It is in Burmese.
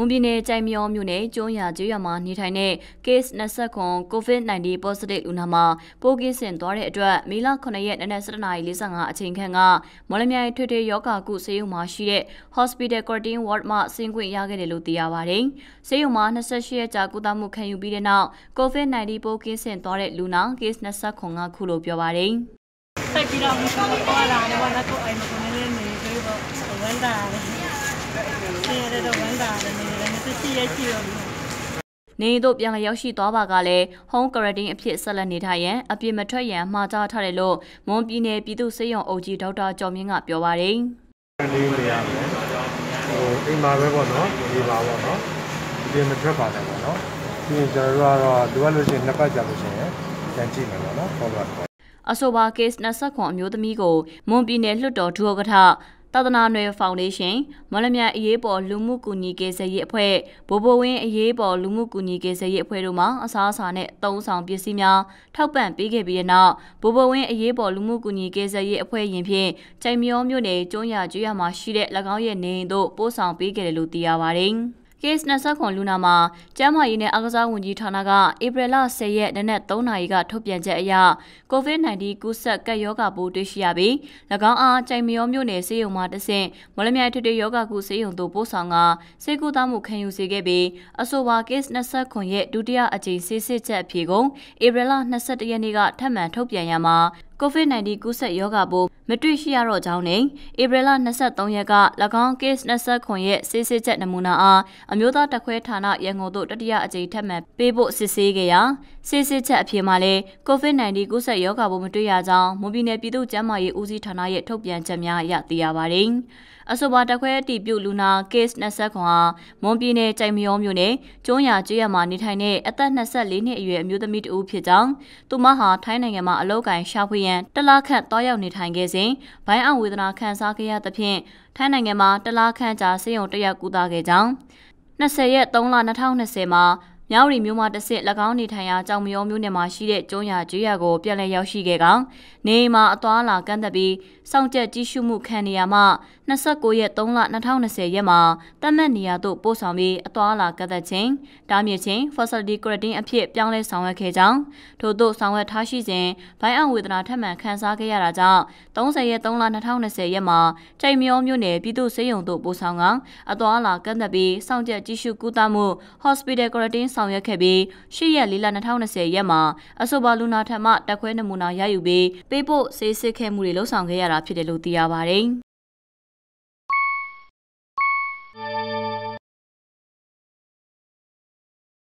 မွန်ပြည်နယ်ကြိုင်မြော်မြို့နယ်ကျွန်းရကျွရမှာနေထိုင်တဲ့ case 29 COVID-19 positive လူနာမှာပိုးကင်းစင်သွားတဲ့အတွက်မေလ9ရက်နေ့နက်7:45အချိန်ခန့်ကမော်လမြိုင်ထွေထွေယောဂါကုဆေးရုံမှာရှိတဲ့ Hospital Quarantine Ward မှာဆင်းခွင့်ရခဲ့တယ်လို့သိရပါတယ်။ဆေးရုံမှာ28ရက်ကြာကုသမှုခံယူပြီးတဲ့နောက် COVID-19 ပိုးကင်းစင်သွားတဲ့လူနာ case 29ကခုလို့ပြောပါတယ်။ိုက်ပြီးတော့မတော်တော့လာတယ်ဘာလို့ကိုအိမ်မှာနေနေနေပြီးတော့ဝန်တာတယ်ကျေရတော့ဝန်တာတယ်18ရက်ရှိတော့ဘူးနေတို့ပြန်လည်ရောက်ရှိသွားပါကလည်း home quarantine အဖြစ်ဆက်လက်နေထိုင်ရန်အပြစ်မထွက်ရန်မှာကြားထားတယ်လို့မွန်ပြည်နယ်ပြည်သူ့စေယုံအုပ်ကြီးဒေါက်တာကျော်မြင့်ကပြောပါတယ်။နေနေရမယ်။ဟိုအိမ်မှာပဲပေါ့နော်။နေပါပေါ့နော်။အပြစ်မထွက်ပါနဲ့ပေါ့နော်။ပြီးရင်ကျွန်တော်တို့ကတော့လိုအပ်လို့ရှိရင်နှစ်ပတ်ကြာလို့ရှိရင်ပြန်ကြည့်မယ်ပေါ့နော်။ follow up အဆိုပါ case 29အမျိုးသမီးကိုမွန်ပြည်နယ်လွှတ်တော်ဒုဥက္ကဋ္ဌသာသနာ့နယ်ဖောင်ဒေးရှင်းမွန်လမြိုင်အရေးပေါ်လူမှုကူညီကယ်ဆယ်ရေးအဖွဲ့ဘိုးဘိုဝင်းအရေးပေါ်လူမှုကူညီကယ်ဆယ်ရေးအဖွဲ့တို့မှအစားအစာနဲ့အသုံးဆောင်ပစ္စည်းများထောက်ပံ့ပေးခဲ့ပြီးတဲ့နောက်ဘိုးဘိုဝင်းအရေးပေါ်လူမှုကူညီကယ်ဆယ်ရေးအဖွဲ့ယင်ဖြင့်ချိန်မျောမြို့နယ်ကျွန်းရကျွေးရမှာရှိတဲ့၎င်းရဲ့နေအိမ်သို့ပို့ဆောင်ပေးခဲ့တယ်လို့သိရပါတယ်။ case 29လူနာမှာကျန်းမာရေးနဲ့အကစားဝန်ကြီးဌာနကဧပြီလ10ရက်နေ့နက်3နာရီကထုတ်ပြန်ချက်အရ COVID-19 ကူးစက်ကပ်ရောဂါပိုးတွေ့ရှိရပြီး၎င်းအားကြိမ်မရောမြို့နယ်ဆေးရုံမှတဆင့်မော်လမြိုင်ထွေထွေယောဂကုဆေးရုံသို့ပို့ဆောင်ကဆေးကုသမှုခံယူစေခဲ့ပြီးအဆိုပါ case 29ရဲ့ဒုတိယအကြိမ်ဆေးစစ်ချက်အဖြစ်ကိုဧပြီလ21ရက်နေ့ကထပ်မံထုတ်ပြန်ရမှာ COVID-19 ကူးစက်ရောဂါပိုးမတွေ့ရှိရတော့ကြောင်းနဲ့ဧပြီလ23ရက်က၎င်း case 29ရဲ့ဆေးစစ်ချက်နမူနာအားအမျိုးသားတက်ခွဲဌာနရန်ကုန်သို့တတိယအကြိမ်ထပ်မံပေးဖို့စစ်ဆေးခဲ့ရာဆေးစစ်ချက်အဖြစ်မှာလည်း COVID-19 ကူးစက်ရောဂါပိုးမတွေ့ရကြောင်းမွန်ပြည်နယ်ပြည်သူ့ကျန်းမာရေးဦးစီးဌာနရဲ့ထုတ်ပြန်ချက်များအရသိရပါတယ်။အဆိုပါတက်ခွဲအတီးပြုလူနာ case 29ဟာမွန်ပြည်နယ်ကြိုင်မရောမြို့နယ်ကျွန်းရကျွရမှာနေထိုင်တဲ့အသက်24နှစ်အရွယ်အမျိုးသမီးတဦးဖြစ်ကြောင်းသူမဟာထိုင်းနိုင်ငံမှာအလုပ်ကင်ရှာဖွေရရန်တလားခန့်တောရောက်နေထိုင်ခဲ့စဉ်ဘိုင်းအောင်ဝေဒနာခံစားခဲ့ရသဖြင့်ထိုင်းနိုင်ငံမှာတလားခန့်ကြာဆေးရုံတက်ရောက်ကုသခဲ့ကြောင်း20ရက်3လ2020မှာမြောက်ရီမြို့မှာတစ်ဆင့်၎င်းနေထိုင်ရာကြောင်မရောမြို့နယ်မှာရှိတဲ့ကျုံးရကျွေးရကိုပြန်လည်ရောက်ရှိခဲ့ကောင်နေမှာအသွာလာကန့်သက်ပြီးစောင့်ကြက်ကြီးရှုမှုခံနေရမှ29ရက်3လ2020ရက်မှာတတ်မှတ်နေရာသို့ပို့ဆောင်ပြီးအသွာလာကန့်သက်ခြင်းတားမြစ်ခြင်း facility credit အဖြစ်ပြောင်းလဲဆောင်ရွက်ခဲ့ကြောင်းထို့သို့ဆောင်ရွက်ထားရှိစဉ်ဘိုင်းအောင်ဝေဒနာထပ်မံခံစားခဲ့ရတာကြောင့်30ရက်3လ2020ရက်မှာချိန်မရောမြို့နယ်ပြည်သူ့စေယုံသို့ပို့ဆောင်ကောင်အသွာလာကန့်သက်ပြီးစောင့်ကြက်ကြီးရှုကူတာမှု hospital credit ဆောင်ရွက်ခဲ့ပြီးရှစ်ရက်လေးလ2020ရက်မှာအဆိုပါလူနာထံမှတက်ခွဲနမူနာရယူပြီးပေးပို့ဆေးစစ်ခဲ့မှုတွေလှုပ်ဆောင်ခဲ့ရတာဖြစ်တယ်လို့သိရပါတယ်။